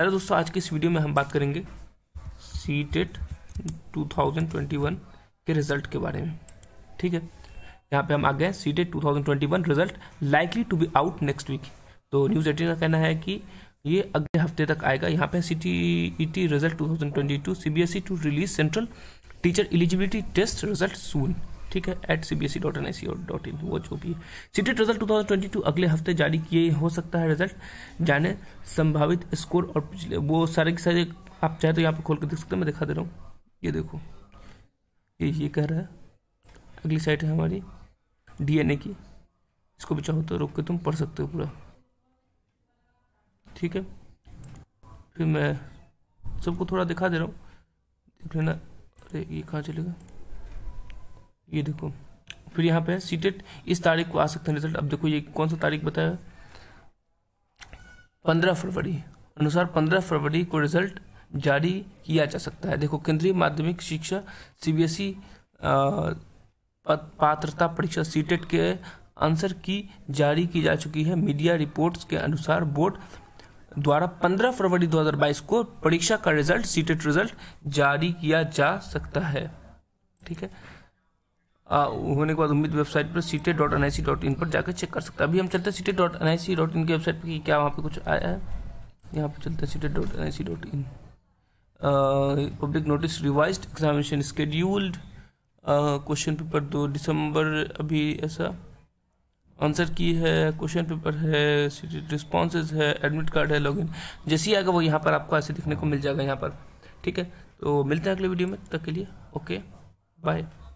hello दोस्तों आज की इस वीडियो में हम बात करेंगे सी टेट टू के रिजल्ट के बारे में ठीक है यहाँ पे हम आ गए CTET two result likely to be out next week तो न्यूज़ एटीन का कहना है कि ये अगले हफ्ते तक आएगा यहाँ पे C T T result two thousand twenty two C B S E to release central teacher eligibility test result soon ठीक है at C B S E dot N I C dot in वो जो भी है CTET result two thousand twenty two अगले हफ्ते जारी किए हो सकता है रिजल्ट जाने संभावित स्कोर और पिछले वो सारे के सारे आप चाहे तो यहाँ पर खोल कर देख सकते हैं मैं दिखा दे रहा हूँ ये देखो ये ये कह रहा है अगली साइट है हमारी डी एन ए की इसको भी चाहो तो रोक के तुम पढ़ सकते हो पूरा ठीक है फिर मैं सबको थोड़ा दिखा दे रहा हूँ देख लेना अरे ये कहाँ चलेगा ये देखो फिर यहाँ पे सीटेट इस तारीख को आ सकता है रिजल्ट अब देखो ये कौन सा तारीख बताया पंद्रह फरवरी अनुसार पंद्रह फरवरी को रिजल्ट जारी किया जा सकता है देखो केंद्रीय माध्यमिक शिक्षा सीबीएसई e, पात्रता परीक्षा सीटेट के आंसर की जारी की जा चुकी है मीडिया रिपोर्ट्स के अनुसार बोर्ड द्वारा 15 फरवरी 2022 को परीक्षा का रिजल्ट सीटेट रिजल्ट जारी किया जा सकता है ठीक है होने के बाद उम्मीद वेबसाइट पर CTET dot N I C dot in पर जाकर चेक कर सकते हैं अभी हम चलते हैं CTET dot N I C dot in की वेबसाइट पर क्या वहाँ पर कुछ आया है यहाँ पर चलते हैं CTET dot N I C dot in public notice revise examination scheduled question paper दो दिसंबर अभी ऐसा आंसर की है क्वेश्चन पेपर है रिस्पॉन्सेज है एडमिट कार्ड है लॉगिन जैसे ही आएगा वो यहाँ पर आपको ऐसे दिखने को मिल जाएगा यहाँ पर ठीक है तो मिलते हैं अगले वीडियो में तब तक के लिए ओके बाय